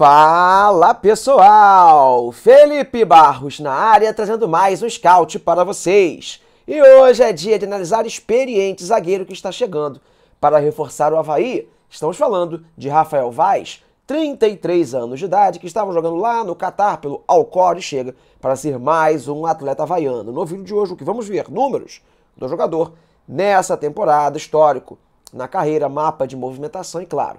Fala pessoal! Felipe Barros na área trazendo mais um scout para vocês. E hoje é dia de analisar experiente zagueiro que está chegando. Para reforçar o Havaí, estamos falando de Rafael Vaz, 33 anos de idade, que estava jogando lá no Catar pelo Alcor e chega para ser mais um atleta havaiano. No vídeo de hoje, o que vamos ver? Números do jogador nessa temporada, histórico, na carreira, mapa de movimentação e, claro,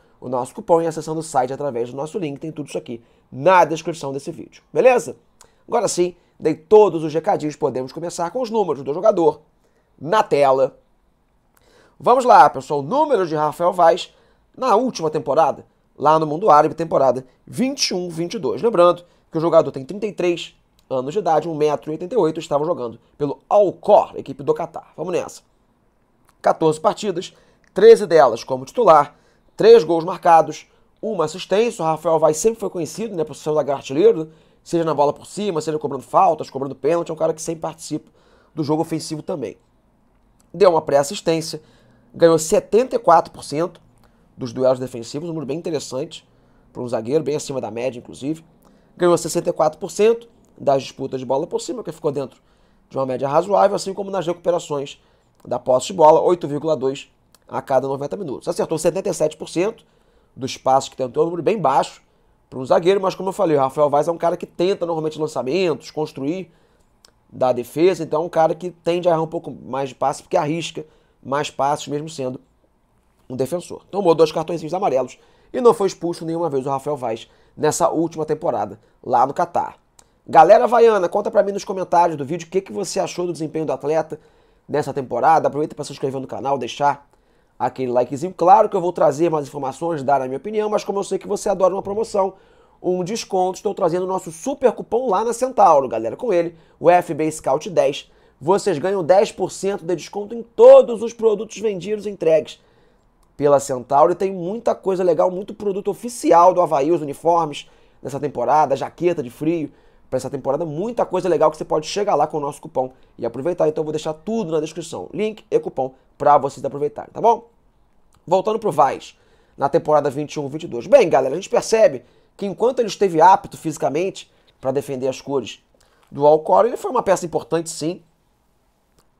o nosso cupom e acessando o site através do nosso link. Tem tudo isso aqui na descrição desse vídeo. Beleza? Agora sim, dei todos os recadinhos, podemos começar com os números do jogador na tela. Vamos lá, pessoal. Números de Rafael Vaz na última temporada, lá no Mundo Árabe, temporada 21-22. Lembrando que o jogador tem 33 anos de idade, 1,88m, estava jogando pelo Alcor, equipe do Catar. Vamos nessa. 14 partidas, 13 delas como titular, Três gols marcados, uma assistência. O Rafael Vai sempre foi conhecido né, por ser o da artilheiro, seja na bola por cima, seja cobrando faltas, cobrando pênalti. É um cara que sempre participa do jogo ofensivo também. Deu uma pré-assistência, ganhou 74% dos duelos defensivos, um número bem interessante para um zagueiro, bem acima da média, inclusive. Ganhou 64% das disputas de bola por cima, que ficou dentro de uma média razoável, assim como nas recuperações da posse de bola, 8,2 a cada 90 minutos. Acertou 77% dos passos que tentou, é um número bem baixo para um zagueiro, mas como eu falei, o Rafael Vaz é um cara que tenta normalmente lançamentos, construir da defesa, então é um cara que tende a errar um pouco mais de passes, porque arrisca mais passes, mesmo sendo um defensor. Então, tomou dois cartõezinhos amarelos e não foi expulso nenhuma vez o Rafael Vaz nessa última temporada lá no Catar. Galera Vaiana, conta para mim nos comentários do vídeo o que, que você achou do desempenho do atleta nessa temporada. Aproveita para se inscrever no canal, deixar aquele likezinho. Claro que eu vou trazer mais informações, dar a minha opinião, mas como eu sei que você adora uma promoção, um desconto, estou trazendo o nosso super cupom lá na Centauro, galera. Com ele, o FB Scout 10, vocês ganham 10% de desconto em todos os produtos vendidos e entregues pela Centauro. E tem muita coisa legal, muito produto oficial do Havaí, os uniformes nessa temporada, jaqueta de frio para essa temporada, muita coisa legal que você pode chegar lá com o nosso cupom e aproveitar. Então eu vou deixar tudo na descrição, link e cupom para vocês aproveitarem, tá bom? Voltando pro Vaz, na temporada 21-22. Bem, galera, a gente percebe que enquanto ele esteve apto fisicamente para defender as cores do Alcor, ele foi uma peça importante sim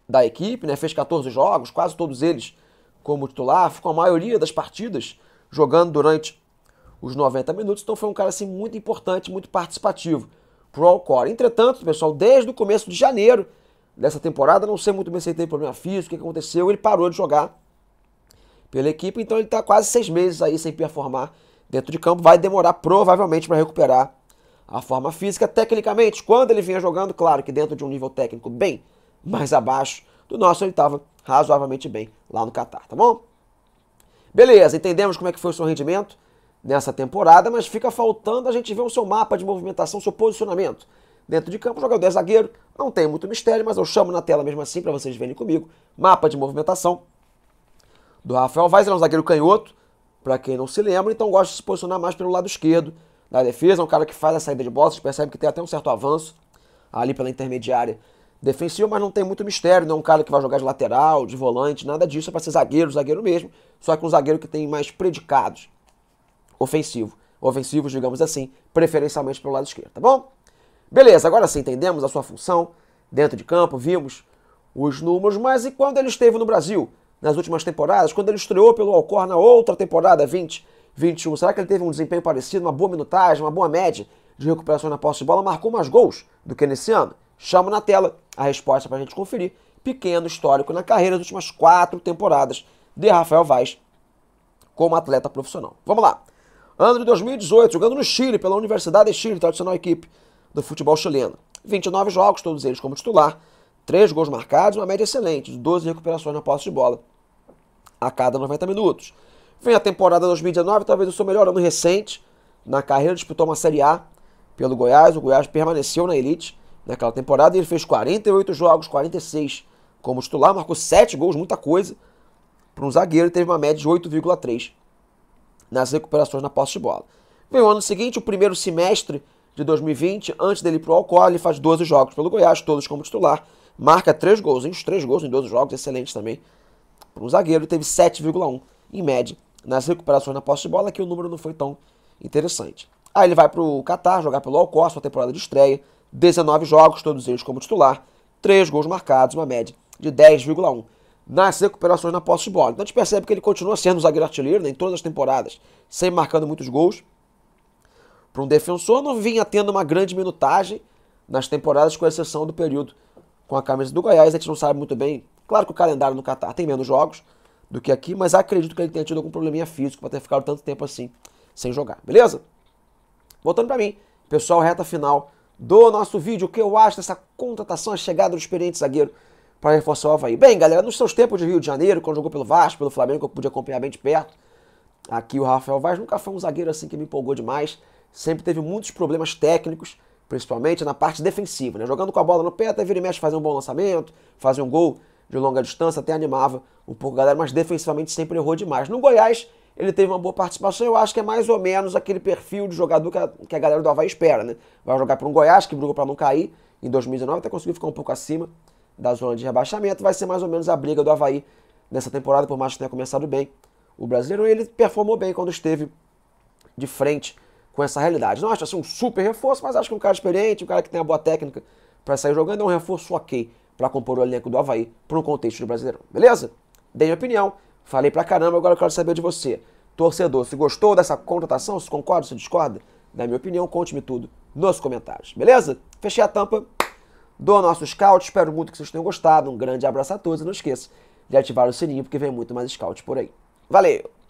da equipe, né? Fez 14 jogos, quase todos eles como titular, ficou a maioria das partidas jogando durante os 90 minutos, então foi um cara assim muito importante, muito participativo. Pro Core. Entretanto, pessoal, desde o começo de janeiro dessa temporada, não sei muito bem se ele teve problema físico, o que aconteceu, ele parou de jogar pela equipe, então ele está quase seis meses aí sem performar dentro de campo, vai demorar provavelmente para recuperar a forma física. Tecnicamente, quando ele vinha jogando, claro que dentro de um nível técnico bem mais abaixo do nosso, ele estava razoavelmente bem lá no Catar, tá bom? Beleza, entendemos como é que foi o seu rendimento nessa temporada, mas fica faltando a gente ver o seu mapa de movimentação, seu posicionamento. Dentro de campo, jogar o 10 é zagueiro, não tem muito mistério, mas eu chamo na tela mesmo assim para vocês verem comigo. Mapa de movimentação do Rafael Vaz, ele é um zagueiro canhoto, para quem não se lembra, então gosta de se posicionar mais pelo lado esquerdo da defesa, é um cara que faz a saída de bola, vocês percebem que tem até um certo avanço ali pela intermediária defensiva, mas não tem muito mistério, não é um cara que vai jogar de lateral, de volante, nada disso, é para ser zagueiro, zagueiro mesmo, só que um zagueiro que tem mais predicados ofensivo. Ofensivo, digamos assim, preferencialmente pelo lado esquerdo, tá bom? Beleza, agora sim entendemos a sua função dentro de campo, vimos os números, mas e quando ele esteve no Brasil nas últimas temporadas, quando ele estreou pelo Alcor na outra temporada 20, 21, será que ele teve um desempenho parecido, uma boa minutagem, uma boa média de recuperação na posse de bola, marcou mais gols do que nesse ano? Chamo na tela a resposta para a gente conferir. Pequeno histórico na carreira das últimas quatro temporadas de Rafael Vaz como atleta profissional. Vamos lá. Ano de 2018, jogando no Chile, pela Universidade de Chile, tradicional equipe do futebol chileno. 29 jogos, todos eles como titular, 3 gols marcados, uma média excelente, 12 recuperações na posse de bola a cada 90 minutos. Vem a temporada 2019, talvez o seu melhor ano recente na carreira, disputou uma Série A pelo Goiás, o Goiás permaneceu na elite naquela temporada e ele fez 48 jogos, 46 como titular, marcou 7 gols, muita coisa para um zagueiro teve uma média de 8,3 nas recuperações na posse de bola. Vem o ano seguinte, o primeiro semestre de 2020, antes dele ir para o Alcor, ele faz 12 jogos pelo Goiás, todos como titular. Marca 3 gols, hein? Os 3 gols em 12 jogos, excelente também. Para um zagueiro, teve 7,1 em média nas recuperações na posse de bola, que o número não foi tão interessante. Aí ele vai para o Catar jogar pelo Alcor, sua temporada de estreia. 19 jogos, todos eles como titular. 3 gols marcados, uma média de 10,1 nas recuperações na posse de bola. Então a gente percebe que ele continua sendo um zagueiro artilheiro né, em todas as temporadas, sem marcando muitos gols. Para um defensor, não vinha tendo uma grande minutagem nas temporadas, com exceção do período com a camisa do Goiás. A gente não sabe muito bem. Claro que o calendário no Catar tem menos jogos do que aqui, mas acredito que ele tenha tido algum probleminha físico para ter ficado tanto tempo assim sem jogar, beleza? Voltando para mim, pessoal, reta final do nosso vídeo. O que eu acho dessa contratação, a chegada do experiente zagueiro para reforçar o Havaí. Bem, galera, nos seus tempos de Rio de Janeiro, quando jogou pelo Vasco, pelo Flamengo, que eu pude acompanhar bem de perto, aqui o Rafael Vaz nunca foi um zagueiro assim que me empolgou demais. Sempre teve muitos problemas técnicos, principalmente na parte defensiva. Né? Jogando com a bola no pé, até vira e mexe fazer um bom lançamento, fazer um gol de longa distância, até animava um pouco a galera, mas defensivamente sempre errou demais. No Goiás, ele teve uma boa participação, eu acho que é mais ou menos aquele perfil de jogador que a, que a galera do Havaí espera, né? Vai jogar para um Goiás, que brigou para não cair em 2019, até conseguiu ficar um pouco acima da zona de rebaixamento. Vai ser mais ou menos a briga do Havaí nessa temporada, por mais que tenha começado bem. O brasileiro ele performou bem quando esteve de frente com essa realidade. Não acho assim um super reforço, mas acho que um cara experiente, um cara que tem a boa técnica para sair jogando é um reforço ok para compor o elenco do Havaí para um contexto do brasileiro Beleza? Dei minha opinião, falei pra caramba, agora eu quero saber de você. Torcedor, se gostou dessa contratação, se concorda, se discorda? Na minha opinião, conte-me tudo nos comentários. Beleza? Fechei a tampa do nosso scout. Espero muito que vocês tenham gostado. Um grande abraço a todos e não esqueça de ativar o sininho porque vem muito mais scout por aí. Valeu!